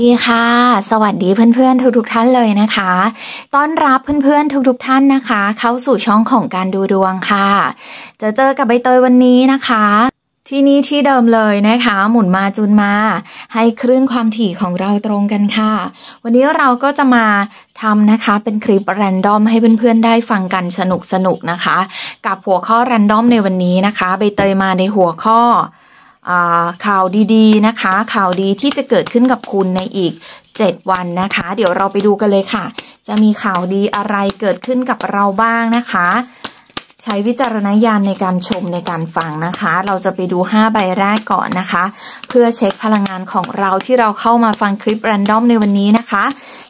ดีค่ะสวัสดีเพื่อนๆทุกๆ ท่านเลยนะคะต้อนรับเพื่อนๆทุกๆท่านนะคะ เข้าสู่ช่องของการดูดวงค่ะ จะเจอกับใบเตยวันนี้นะคะ ที่นี่ที่เดิมเลยนะคะ หมุนมาจุนมา ให้คลื่นความถี่ของเราตรงกันค่ะ วันนี้เราก็จะมาทำนะคะ เป็นคลิปแรนดอม ให้เพื่อนๆได้ฟังกันสนุกๆนนะคะ กับหัวข้อแรนดอมในวันนี้นะคะใบเตยมาในหัวข้อข่าวดี ๆ นะคะ ข่าวดีที่จะเกิดขึ้นกับคุณในอีก 7 วันนะคะ เดี๋ยวเราไปดูกันเลยค่ะ จะมีข่าวดีอะไรเกิดขึ้นกับเราบ้างนะคะ ใช้วิจารณญาณในการชมในการฟังนะคะ เราจะไปดู5ใบแรกก่อนนะคะเพื่อเช็คพลังงานของเราที่เราเข้ามาฟังคลิปแรนดอมในวันนี้นะคะ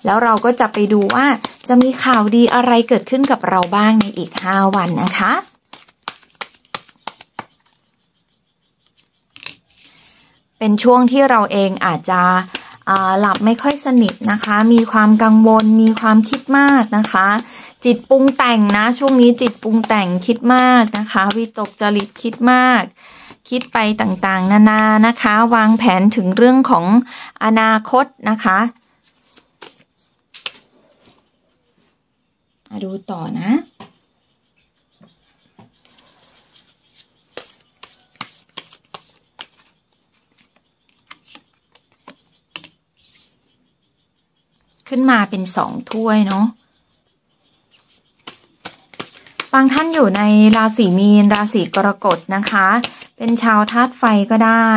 แล้วเราก็จะไปดูว่า จะมีข่าวดีอะไรเกิดขึ้นกับเราบ้างในอีก 5 วันนะคะเป็นช่วงที่เราเองอาจจะหลับไม่ค่อยสนิทนะคะ มีความกังวล มีความคิดมากนะคะ จิตปรุงแต่งนะ ช่วงนี้จิตปรุงแต่งคิดมากนะคะ วิตกจริตคิดมาก คิดไปต่างๆ นานานะคะ วางแผนถึงเรื่องของอนาคตนะคะดูต่อนะขึ้นมาเป็นสองถ้วยเนาะ บางท่านอยู่ในราศีมีน ราศีกรกฎนะคะ เป็นชาวธาตุไฟก็ได้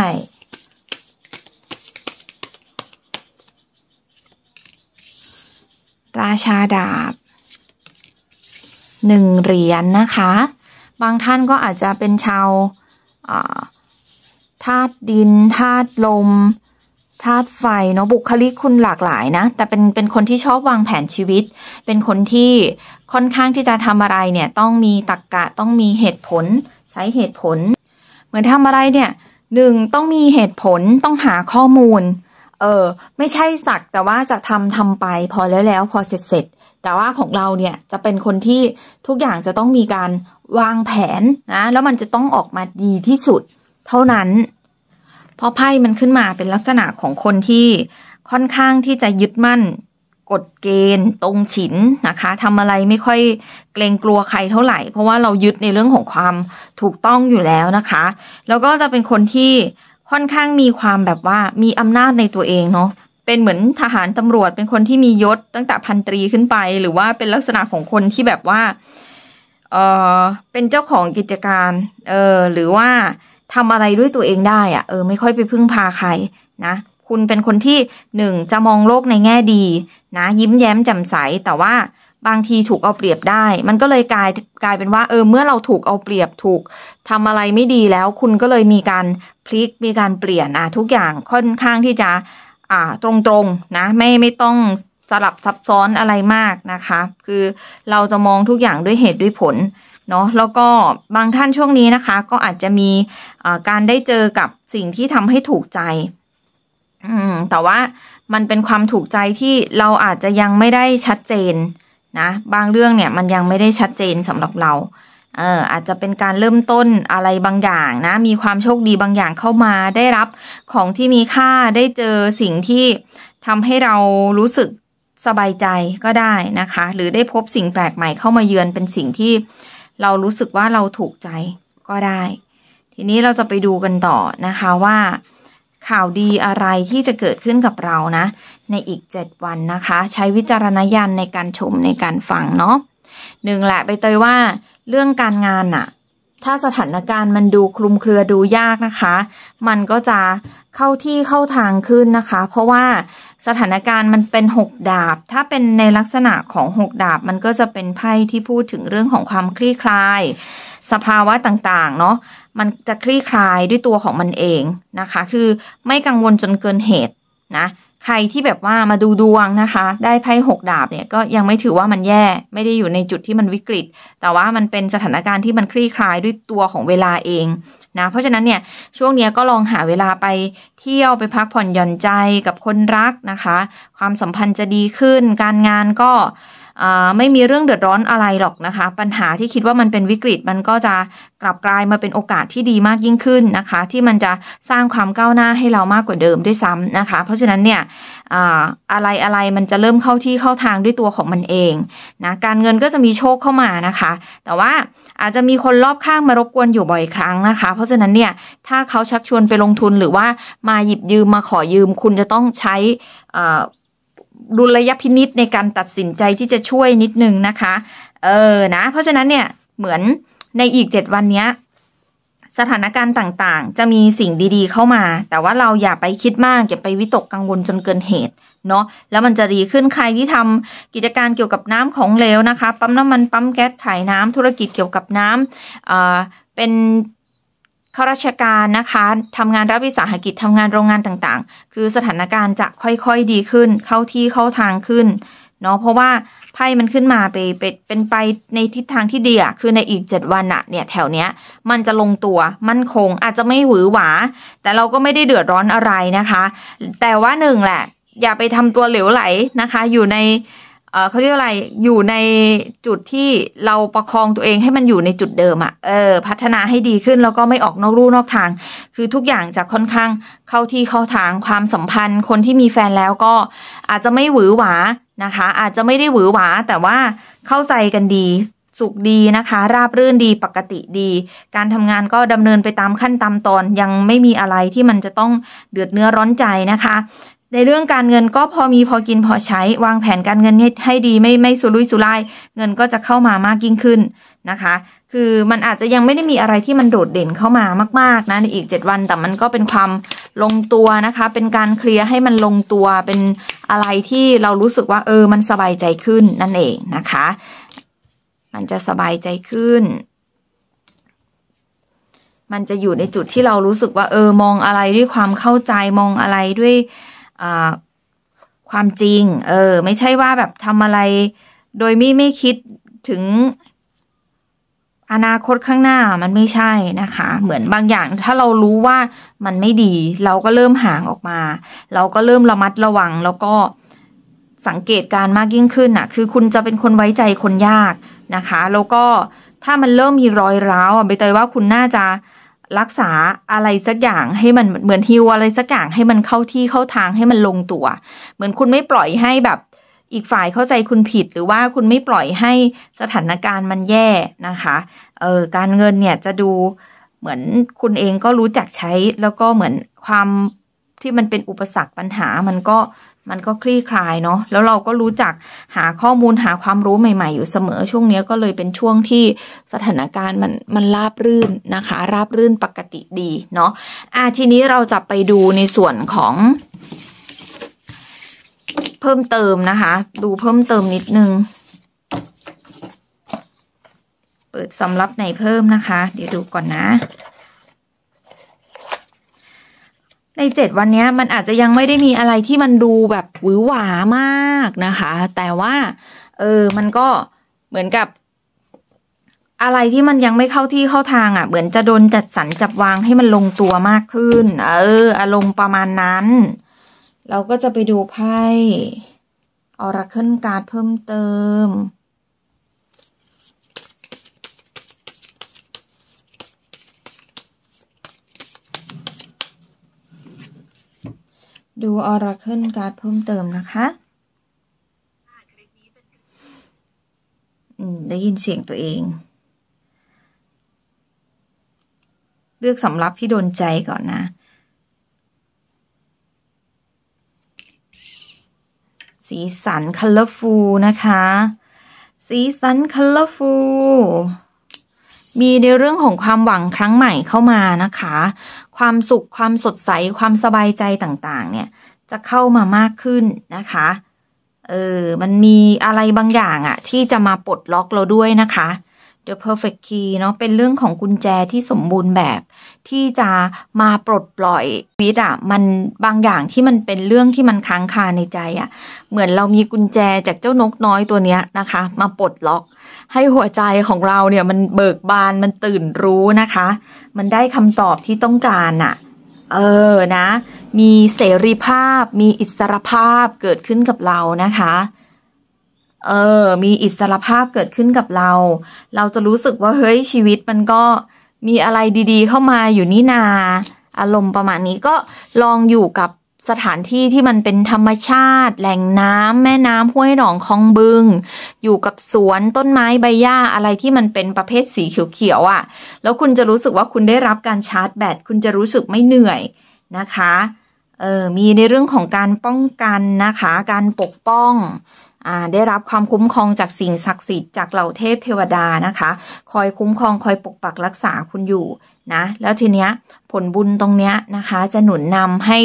ราชาดาบ หนึ่งเหรียญนนะคะ บางท่านก็อาจจะเป็นชาวธาตุดินธาตุลมธาตุไฟเนาะบุคลิกคุณหลากหลายนะ แต่เป็นเป็นคนที่ชอบวางแผนชีวิต เป็นคนที่ค่อนข้างที่จะทำอะไรเนี่ยต้องมีตรรกกะต้องมีเหตุผล ใช้เหตุผล เหมือนทำอะไรเนี่ยหนึ่งต้องมีเหตุผลต้องหาข้อมูล เออไม่ใช่สักแต่ว่าจะทำทำไปพอแล้วแล้วพอเสร็จเสร็จแต่ว่าของเราเนี่ยจะเป็นคนที่ทุกอย่างจะต้องมีการวางแผนนะแล้วมันจะต้องออกมาดีที่สุด เท่านั้นพราะไพ่ มันขึ้นมาเป็นลักษณะของคนที่ค่อนข้างที่จะยึดมั่นกฎเกณฑ์ ตรงฉินนะคะทำอะไรไม่ค่อยเกรงกลัวใครเท่าไหร่ เพราะว่าเรายึดในเรื่องของความถูกต้องอยู่แล้วนะคะ แล้วก็จะเป็นคนที่ค่อนข้างมีความแบบว่ามีอำนาจในตัวเองเนาะ เป็นเหมือนทหารตำรวจ เป็นคนที่มียศตั้งแต่พันตรีขึ้นไป หรือว่าเป็นลักษณะของคนที่แบบว่า เออเป็นเจ้าของกิจการ เออ หรือว่าทำอะไรด้วยตัวเองได้อะเออไม่ค่อยไปพึ่งพาใครนะ คุณเป็นคนที่หนึ่งจะมองโลกในแง่ดีนะยิ้มแย้มแจ่มใสแต่ว่าบางทีถูกเอาเปรียบได้ มันก็เลยกลายกลายเป็นว่า เออเมื่อเราถูกเอาเปรียบถูก ทำอะไรไม่ดีแล้วคุณก็เลยมีการพลิกมีการเปลี่ยนอ่ะทุกอย่างค่อนข้างที่จะ อ่าตรงๆ นะ ไม่ไม่ต้องสลับซับซ้อนอะไรมากนะคะ คือเราจะมองทุกอย่างด้วยเหตุด้วยผล เนาะ แล้วก็บางท่านช่วงนี้นะคะ ก็อาจจะมีการได้เจอกับสิ่งที่ทำให้ถูกใจ อืม แต่ว่ามันเป็นความถูกใจที่เราอาจจะยังไม่ได้ชัดเจนนะ บางเรื่องเนี่ย มันยังไม่ได้ชัดเจนสำหรับเรา เอออาจจะเป็นการเริ่มต้นอะไรบางอย่างนะ มีความโชคดีบางอย่างเข้ามา ได้รับของที่มีค่า ได้เจอสิ่งที่ทำให้เรารู้สึกสบายใจก็ได้นะคะ หรือได้พบสิ่งแปลกใหม่เข้ามาเยือนเป็นสิ่งที่เรารู้สึกว่าเราถูกใจก็ได้ ทีนี้เราจะไปดูกันต่อนะคะว่า ข่าวดีอะไรที่จะเกิดขึ้นกับเรานะ ในอีก 7 วันนะคะ ใช้วิจารณญาณในการชมในการฟังเนาะหนึ่งแหละไปเตยว่าเรื่องการงานอะถ้าสถานการณ์มันดูคลุมเครือดูยากนะคะ มันก็จะเข้าที่เข้าทางขึ้นนะคะ เพราะว่าสถานการณ์มันเป็นหกดาบ ถ้าเป็นในลักษณะของหกดาบมันก็จะเป็นไพ่ที่พูดถึงเรื่องของความคลี่คลาย สภาวะต่างๆ เนาะ มันจะคลี่คลายด้วยตัวของมันเองนะคะ คือไม่กังวลจนเกินเหตุนะใครที่แบบว่ามาดูดวงนะคะ ได้ไพ่หกดาบเนี่ยก็ยังไม่ถือว่ามันแย่ ไม่ได้อยู่ในจุดที่มันวิกฤต แต่ว่ามันเป็นสถานการณ์ที่มันคลี่คลาย ด้วยตัวของเวลาเอง นะ เพราะฉะนั้นเนี่ยช่วงนี้ก็ลองหาเวลาไปเที่ยวไปพักผ่อนหย่อนใจกับคนรักนะคะ ความสัมพันธ์จะดีขึ้นการงานก็ไม่มีเรื่องเดือดร้อนอะไรหรอกนะคะ ปัญหาที่คิดว่ามันเป็นวิกฤตมันก็จะกลับกลายมาเป็นโอกาสที่ดีมากยิ่งขึ้นนะคะ ที่มันจะสร้างความก้าวหน้าให้เรามากกว่าเดิมด้วยซ้ำนะคะ เพราะฉะนั้นเนี่ยอะไรอะไรมันจะเริ่มเข้าที่เข้าทางด้วยตัวของมันเองนะการเงินก็จะมีโชคเข้ามานะคะ แต่ว่าอาจจะมีคนรอบข้างมารบกวนอยู่บ่อยครั้งนะคะ เพราะฉะนั้นเนี่ยถ้าเขาชักชวนไปลงทุนหรือว่ามาหยิบยืมมาขอยืมคุณจะต้องใช้ดุลยพินิษในการตัดสินใจที่จะช่วยนิดนึงนะคะ เออ นะ เพราะฉะนั้นเนี่ย เหมือนในอีกเจ็ดวันนี้ สถานการณ์ต่างๆ จะมีสิ่งดี ๆเข้ามา แต่ว่าเราอย่าไปคิดมากอย่าไปวิตกกังวลจนเกินเหตุ เนาะ แล้วมันจะดีขึ้นใครที่ทำกิจการเกี่ยวกับน้ำของเหลวนะคะ ปั๊มน้ำมัน ปั๊มแก๊ส ถ่ายน้ำ ธุรกิจเกี่ยวกับน้ำเป็นข้าราชการนะคะทำงานรับวิสาหกิจทำงานโรงงานต่างๆ คือสถานการณ์จะค่อยๆดีขึ้น เข้าที่เข้าทางขึ้นเนาะ เพราะว่าไพ่มันขึ้นมา ไปเป็นไปในทิศทางที่ดีอะคือในอีกเจ็ดวันอะเนี่ย แถวเนี้ยมันจะลงตัว มั่นคง อาจจะไม่หวือหวา แต่เราก็ไม่ได้เดือดร้อนอะไรนะคะ แต่ว่าหนึ่งแหละ อย่าไปทำตัวเหลวไหลนะคะอยู่ในเขาเรียกอะไรอยู่ในจุดที่เราประคองตัวเองให้มันอยู่ในจุดเดิมอะ่ะเออพัฒนาให้ดีขึ้นแล้วก็ไม่ออกนอกรูนอกทาง คือทุกอย่างจะค่อนข้างเข้าที่เข้าทางความสัมพันธ์คนที่มีแฟนแล้วก็อาจจะไม่หวือหวานะคะ อาจจะไม่ได้หวือหวา แต่ว่าเข้าใจกันดี สุขดีนะคะ ราบรื่นดีปกติดี การทำงานก็ดำเนินไปตามขั้นตามตอนยังไม่มีอะไรที่มันจะต้องเดือดเนื้อร้อนใจนะคะในเรื่องการเงินก็พอมีพอกินพอใช้วางแผนการเงินให้ดี ไม่ไม่สุรุ่ยสุร่ายเงินก็จะเข้ามามากยิ่งขึ้นนะคะ คือมันอาจจะยังไม่ได้มีอะไรที่มันโดดเด่นเข้ามามาก ๆนะในอีก7วันแต่มันก็เป็นความลงตัวนะคะ เป็นการเคลียร์ให้มันลงตัวเป็นอะไรที่เรารู้สึกว่า เออ มันสบายใจขึ้นนั่นเองนะคะ มันจะสบายใจขึ้น มันจะอยู่ในจุดที่เรารู้สึกว่าเออมองอะไรด้วยความเข้าใจมองอะไรด้วยความจริง เออ ไม่ใช่ว่าแบบทำอะไร โดยไม่ไม่คิดถึง อนาคตข้างหน้ามันไม่ใช่นะคะ เหมือนบางอย่าง ถ้าเรารู้ว่ามันไม่ดี เราก็เริ่มห่างออกมา เราก็เริ่มระมัดระวัง แล้วก็สังเกตการมากยิ่งขึ้นอะ่ะ คือคุณจะเป็นคนไว้ใจคนยากนะคะ แล้วก็ถ้ามันเริ่มมีรอยร้าวไปใบเตยว่าคุณน่าจะรักษาอะไรสักอย่างให้มันเหมือนฮิวอะไรสักอย่างให้มันเข้าที่เข้าทางให้มันลงตัว เหมือนคุณไม่ปล่อยให้แบบอีกฝ่ายเข้าใจคุณผิดหรือว่าคุณไม่ปล่อยให้สถานการณ์มันแย่ นะคะเออการเงินเนี่ยจะดูเหมือนคุณเองก็รู้จักใช้แล้วก็เหมือนความที่มันเป็นอุปสรรคปัญหามันก็มันก็คลี่คลายเนาะ แล้วเราก็รู้จักหาข้อมูลหาความรู้ใหม่ๆ อยู่เสมอช่วงนี้ก็เลยเป็นช่วงที่สถานการณ์มันมันราบรื่นนะคะ ราบรื่นปกติดีเนาะ อ่ะทีนี้เราจะไปดูในส่วนของ เพิ่มเติมนะคะ ดูเพิ่มเติมนิดนึง เปิดสำรับไหนเพิ่มนะคะ เดี๋ยวดูก่อนนะในเจ็ดวันนี้มันอาจจะยังไม่ได้มีอะไรที่มันดูแบบหวือหวามากนะคะ แต่ว่า เออ มันก็เหมือนกับ อะไรที่มันยังไม่เข้าที่เข้าทางอะ่ะ เหมือนจะโดนจัดสรรจับวางให้มันลงตัวมากขึ้น เอออารมณ์ประมาณนั้น เราก็จะไปดูไพ่ออร์เคิลการ์ดเพิ่มเติมดูออร์เคิลการ์ดเพิ่มเติมนะคะได้ยินเสียงตัวเอง เลือกสำรับที่โดนใจก่อนนะ สีสัน colorful นะคะ สีสัน colorful มีในเรื่องของความหวังครั้งใหม่เข้ามานะคะ ความสุข ความสดใสความสบายใจต่างๆ เนี่ยจะเข้ามามากขึ้นนะคะเออมันมีอะไรบางอย่างอะที่จะมาปลดล็อกเราด้วยนะคะ The Perfect Key เนาะเป็นเรื่องของกุญแจที่สมบูรณ์แบบ ที่จะมาปลดปล่อยชีวิตอะมันบางอย่างที่มันเป็นเรื่องที่มันค้างคาในใจอะเหมือนเรามีกุญแจจากเจ้านกน้อยตัวเนี้ยนะคะ มาปลดล็อก ให้หัวใจของเราเนี่ย มันเบิกบานมันตื่นรู้นะคะ มันได้คำตอบที่ต้องการอะเออนะ มีเสรีภาพมีอิสรภาพเกิดขึ้นกับเรานะคะเออ มีอิสรภาพเกิดขึ้นกับเรา เราจะรู้สึกว่าเฮ้ยชีวิตมันก็มีอะไรดี ๆ เข้ามาอยู่นี่นา อารมณ์ประมาณนี้ก็ลองอยู่กับสถานที่ที่มันเป็นธรรมชาติ แหล่งน้ำแม่น้ำห้วยหนองคลองบึง อยู่กับสวนต้นไม้ใบหญ้าอะไรที่มันเป็นประเภทสีเขียว ๆอะ่ะ แล้วคุณจะรู้สึกว่าคุณได้รับการชาร์จแบตคุณจะรู้สึกไม่เหนื่อยนะคะ เออ มีในเรื่องของการป้องกันนะคะ การปกป้องได้รับความคุ้มครองจากสิ่งศักดิ์สิทธิ์จากเหล่าเทพเทวดานะคะ คอยคุ้มครองคอยปกปักรักษาคุณอยู่ นะ แล้วทีเนี้ยผลบุญตรงเนี้ยนะคะจะหนุนนำให้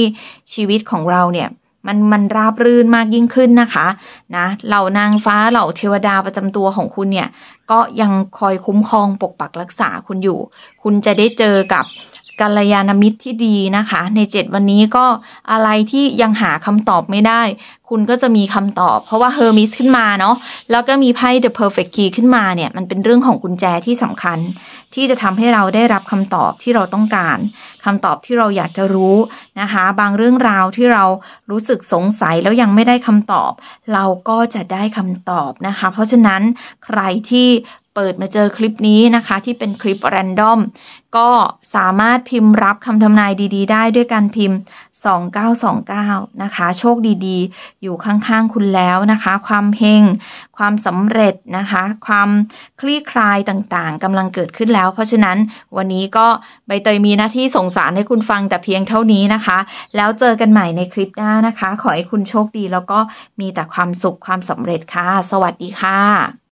ชีวิตของเราเนี่ยมันมันราบรื่นมากยิ่งขึ้นนะคะ นะเหล่านางฟ้าเหล่าเทวดาประจำตัวของคุณเนี่ยก็ยังคอยคุ้มครองปกปักรักษาคุณอยู่ คุณจะได้เจอกับกัลยาณมิตรที่ดีนะคะ ใน 7 วันนี้ก็อะไรที่ยังหาคำตอบไม่ได้ คุณก็จะมีคำตอบ เพราะว่าเฮอร์มิสขึ้นมาเนาะแล้วก็มีไพ่ The Perfect Key ขึ้นมาเนี่ย มันเป็นเรื่องของกุญแจที่สำคัญ ที่จะทำให้เราได้รับคำตอบที่เราต้องการคำตอบที่เราอยากจะรู้นะคะ บางเรื่องราวที่เรารู้สึกสงสัยแล้วยังไม่ได้คำตอบ เราก็จะได้คำตอบนะคะ เพราะฉะนั้นใครที่เปิดมาเจอคลิปนี้นะคะ ที่เป็นคลิปแรนดอมก็สามารถพิมพ์รับคำทำนายดี ๆ ได้ด้วยการพิมพ์ 2929นะคะ โชคดี ๆ อยู่ข้างๆคุณแล้วนะคะ ความเฮง ความสำเร็จนะคะ ความคลี่คลายต่างๆกำลังเกิดขึ้นแล้ว เพราะฉะนั้นวันนี้ก็ใบเตยมีหน้าที่ส่งสารให้คุณฟังแต่เพียงเท่านี้นะคะ แล้วเจอกันใหม่ในคลิปหน้านะคะ ขอให้คุณโชคดีแล้วก็มีแต่ความสุขความสำเร็จค่ะ สวัสดีค่ะ